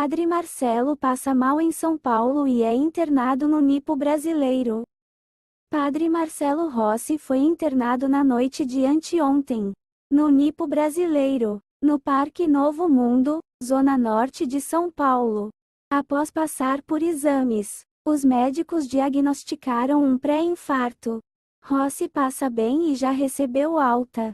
Padre Marcelo passa mal em São Paulo e é internado no Nipo brasileiro. Padre Marcelo Rossi foi internado na noite de anteontem, no Nipo brasileiro, no Parque Novo Mundo, zona norte de São Paulo. Após passar por exames, os médicos diagnosticaram um pré-infarto. Rossi passa bem e já recebeu alta.